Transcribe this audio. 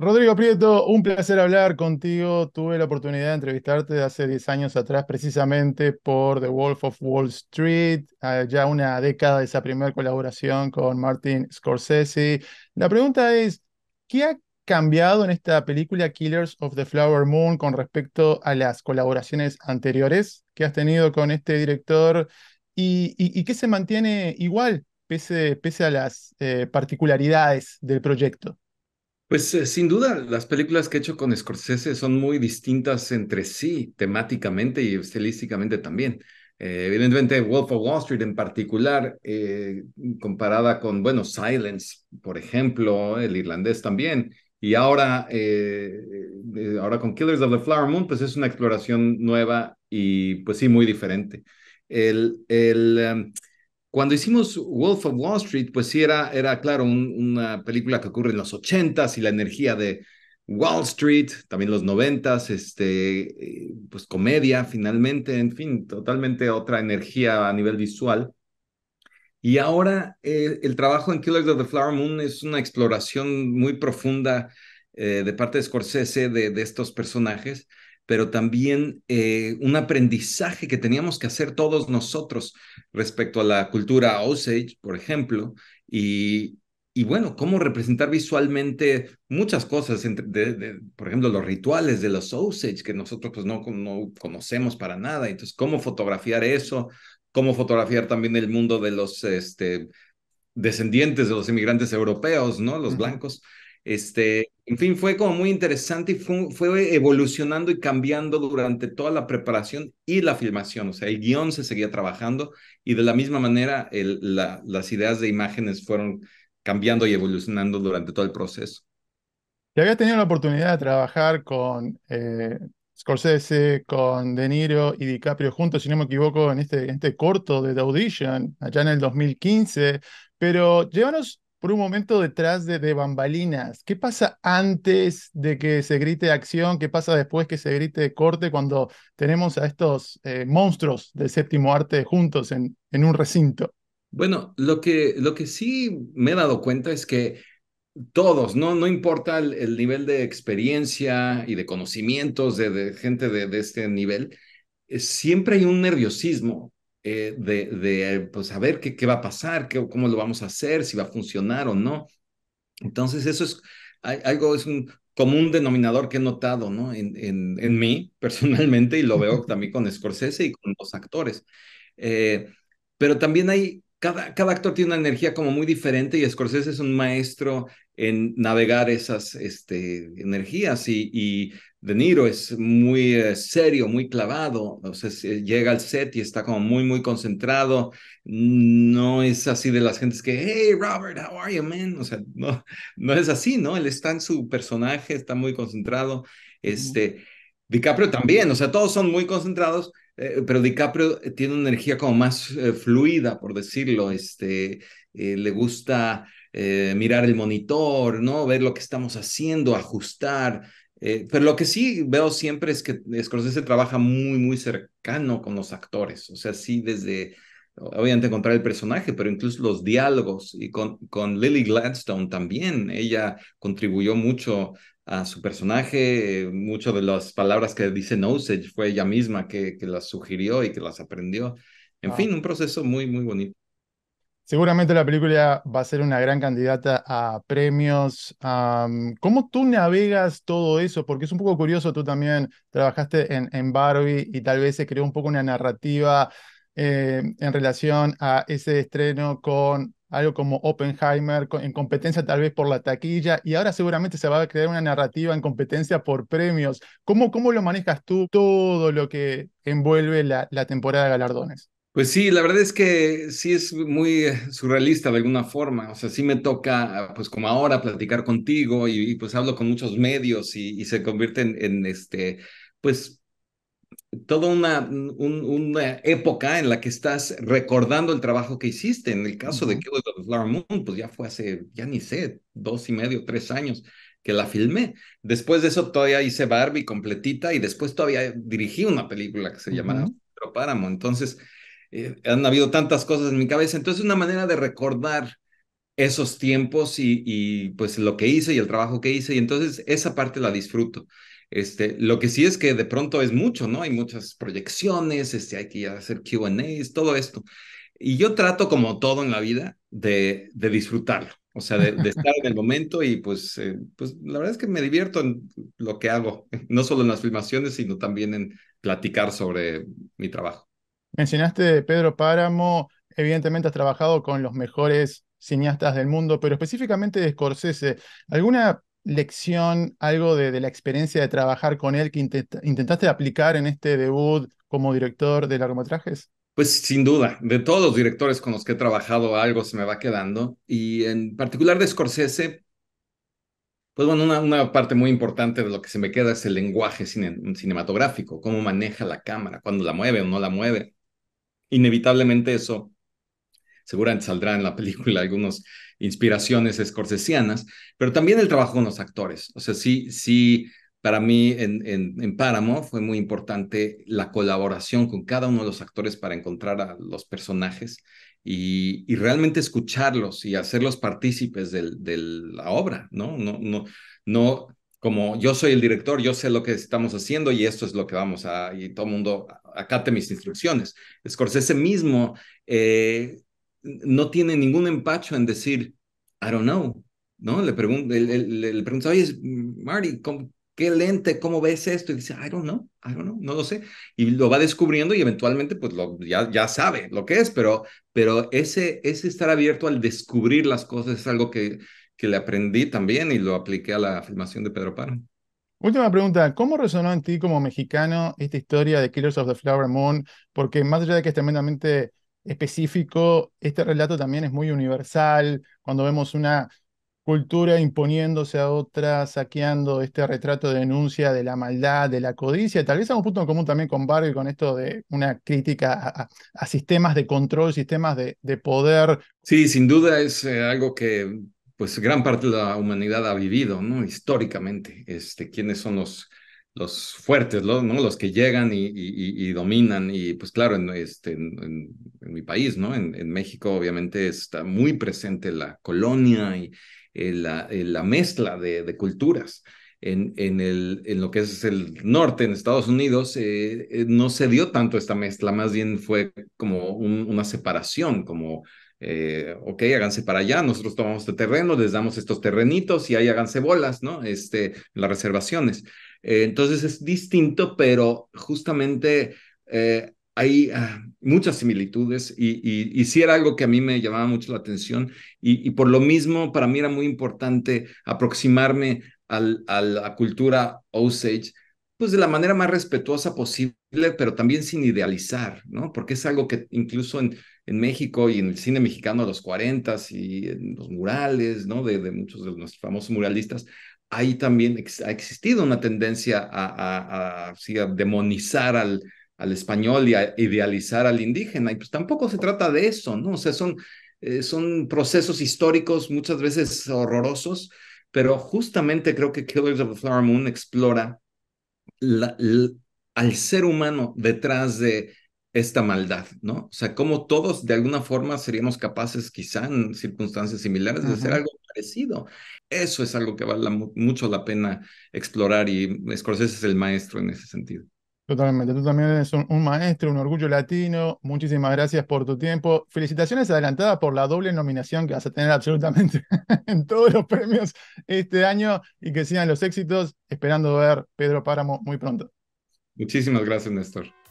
Rodrigo Prieto, un placer hablar contigo. Tuve la oportunidad de entrevistarte hace 10 años atrás, precisamente por The Wolf of Wall Street, ah, ya una década de esa primera colaboración con Martin Scorsese. La pregunta es, ¿qué ha cambiado en esta película Killers of the Flower Moon con respecto a las colaboraciones anteriores que has tenido con este director? ¿Y, qué se mantiene igual pese, a las eh, particularidades del proyecto? Pues eh, sin duda, las películas que he hecho con Scorsese son muy distintas entre sí, temáticamente y estilísticamente también. Eh, evidentemente, Wolf of Wall Street en particular, eh, comparada con, bueno, Silence, por ejemplo, el irlandés también, y ahora, ahora con Killers of the Flower Moon, pues es una exploración nueva y pues sí, muy diferente. El, el, em, cuando hicimos Wolf of Wall Street, pues sí, era, era claro, una película que ocurre en los 80s y la energía de Wall Street, también los 90s, este, eh, pues comedia finalmente, en fin, totalmente otra energía a nivel visual. Y ahora eh, el trabajo en Killers of the Flower Moon es una exploración muy profunda eh, de parte de Scorsese de estos personajes pero también eh, un aprendizaje que teníamos que hacer todos nosotros respecto a la cultura Osage, por ejemplo, y, bueno, cómo representar visualmente muchas cosas, por ejemplo, los rituales de los Osage que nosotros pues no, conocemos para nada, entonces cómo fotografiar eso, cómo fotografiar también el mundo de los este, descendientes de los inmigrantes europeos, ¿no? Los blancos. Este, en fin, fue como muy interesante y fue, evolucionando y cambiando durante toda la preparación y la filmación. O sea, el guión se seguía trabajando y de la misma manera el, las ideas de imágenes fueron cambiando y evolucionando durante todo el proceso. Ya había tenido la oportunidad de trabajar con eh, Scorsese, con De Niro y DiCaprio juntos, si no me equivoco, en este, en este corto de The Audition, allá en el 2015. Pero llévanos por un momento detrás de, de, bambalinas. ¿Qué pasa antes de que se grite acción? ¿Qué pasa después que se grite corte cuando tenemos a estos eh, monstruos del séptimo arte juntos en, un recinto? Bueno, lo que, sí me he dado cuenta es que todos, no, importa el, nivel de experiencia y de conocimientos de, gente de, este nivel, eh, siempre hay un nerviosismo eh, de, de pues, saber qué, va a pasar, qué, cómo lo vamos a hacer, si va a funcionar o no. Entonces, eso es algo, es un común denominador que he notado, ¿no? En, en, en, mí personalmente y lo veo también con Scorsese y con los actores. Eh, pero también hay, cada, cada actor tiene una energía como muy diferente y Scorsese es un maestro en navegar esas este, energías y, y de Niro es muy eh, serio, muy clavado, o sea, eh, llega al set y está como muy, muy concentrado, no es así de las gentes que, hey Robert, how are you, man? O sea, no, es así, ¿no? Él está en su personaje, está muy concentrado, este, DiCaprio también, o sea, todos son muy concentrados, eh, pero DiCaprio tiene una energía como más fluida, por decirlo, este, le gusta... mirar el monitor, ¿no? Ver lo que estamos haciendo, ajustar, eh, pero lo que sí veo siempre es que Scorsese trabaja muy, muy cercano con los actores. O sea, sí, desde, obviamente, encontrar el personaje, pero incluso los diálogos. Y con, con Lily Gladstone también, ella contribuyó mucho a su personaje. Eh, mucho Muchas de las palabras que dice Nosage fue ella misma que, que las sugirió y que las aprendió. En fin, un proceso muy, muy bonito. Seguramente la película va a ser una gran candidata a premios. ¿Cómo tú navegas todo eso? Porque es un poco curioso, tú también trabajaste en, en Barbie y tal vez se creó un poco una narrativa eh, en relación a ese estreno con algo como Oppenheimer, en competencia tal vez por la taquilla, y ahora seguramente se va a crear una narrativa en competencia por premios. ¿Cómo, cómo lo manejas tú todo lo que envuelve la temporada de galardones? Pues sí, la verdad es que sí es muy eh, surrealista de alguna forma, o sea, sí me toca, pues como ahora, platicar contigo y, pues hablo con muchos medios y, se convierte en, este, pues, toda una, una época en la que estás recordando el trabajo que hiciste. En el caso de Kill of the Moon, pues ya fue hace, ya ni sé, dos y medio, tres años que la filmé. Después de eso todavía hice Barbie completita y después todavía dirigí una película que se llamaba Páramo. Entonces, eh, han habido tantas cosas en mi cabeza, entonces una manera de recordar esos tiempos y, pues lo que hice y el trabajo que hice y entonces esa parte la disfruto. Este, lo que sí es que de pronto es mucho, ¿no? Hay muchas proyecciones, este, hay que hacer Q&As, todo esto. Y yo trato como todo en la vida de, de disfrutarlo, o sea, de, estar en el momento y pues, eh, pues la verdad es que me divierto en lo que hago, no solo en las filmaciones, sino también en platicar sobre mi trabajo. Mencionaste Pedro Páramo, evidentemente has trabajado con los mejores cineastas del mundo, pero específicamente de Scorsese. ¿Alguna lección, algo de, la experiencia de trabajar con él que intentaste aplicar en este debut como director de largometrajes? Pues sin duda, de todos los directores con los que he trabajado algo se me va quedando y en particular de Scorsese, pues bueno, una, parte muy importante de lo que se me queda es el lenguaje cinematográfico, cómo maneja la cámara, cuando la mueve o no la mueve inevitablemente eso seguramente saldrá en la película algunas inspiraciones escorsesianas, pero también el trabajo con los actores. O sea, sí, sí, para mí en, en, Páramo fue muy importante la colaboración con cada uno de los actores para encontrar a los personajes y, realmente escucharlos y hacerlos partícipes del de la obra, ¿no? No, no, no como yo soy el director, yo sé lo que estamos haciendo y esto es lo que vamos a, y todo el mundo acate mis instrucciones. Scorsese mismo eh, no tiene ningún empacho en decir, I don't know, ¿no? Le, pregunta, oye, Marty, ¿qué lente? ¿Cómo ves esto? Y dice, I don't know, I don't know, no lo sé. Y lo va descubriendo y eventualmente pues lo, ya, sabe lo que es, pero, pero ese, ese estar abierto al descubrir las cosas es algo que que le aprendí también y lo apliqué a la filmación de Pedro Paro. Última pregunta, ¿cómo resonó en ti como mexicano esta historia de Killers of the Flower Moon? Porque más allá de que es tremendamente específico, este relato también es muy universal, cuando vemos una cultura imponiéndose a otra, saqueando este retrato de denuncia de la maldad, de la codicia, tal vez hay un punto en común también con Barry con esto de una crítica a, sistemas de control, sistemas de, de, poder. Sí, sin duda es eh, algo que pues gran parte de la humanidad ha vivido, ¿no? Históricamente, este, quiénes son los, los fuertes, los, ¿no? Los que llegan y, dominan. Y pues claro, en, este, mi país, ¿no? En, México obviamente está muy presente la colonia y eh, la, eh, la, mezcla de, culturas. En, en, el, en lo que es el norte, en Estados Unidos, eh, no se dio tanto esta mezcla, más bien fue como una separación, como eh, ok, háganse para allá, nosotros tomamos este terreno, les damos estos terrenitos y ahí háganse bolas, ¿no? Este, las reservaciones. Eh, entonces es distinto, pero justamente eh, hay ah, muchas similitudes y, y, sí era algo que a mí me llamaba mucho la atención y, y por lo mismo para mí era muy importante aproximarme al, a la cultura Osage pues de la manera más respetuosa posible, pero también sin idealizar, ¿no? Porque es algo que incluso en, en México y en el cine mexicano de los 40 y en los murales, ¿no? De, muchos de nuestros famosos muralistas, ahí también ha existido una tendencia a, a, demonizar al, al español y a idealizar al indígena. Y pues tampoco se trata de eso, ¿no? O sea, son, eh, son procesos históricos muchas veces horrorosos, pero justamente creo que Killers of the Flower Moon explora al ser humano detrás de esta maldad, ¿no? O sea, como todos de alguna forma seríamos capaces, quizá en circunstancias similares, de hacer algo parecido. Eso es algo que vale mucho la pena explorar y Scorsese es el maestro en ese sentido. Totalmente, tú también eres un, maestro, un orgullo latino. Muchísimas gracias por tu tiempo. Felicitaciones adelantadas por la doble nominación que vas a tener absolutamente en todos los premios este año y que sigan los éxitos. Esperando ver Pedro Páramo muy pronto. Muchísimas gracias, Néstor.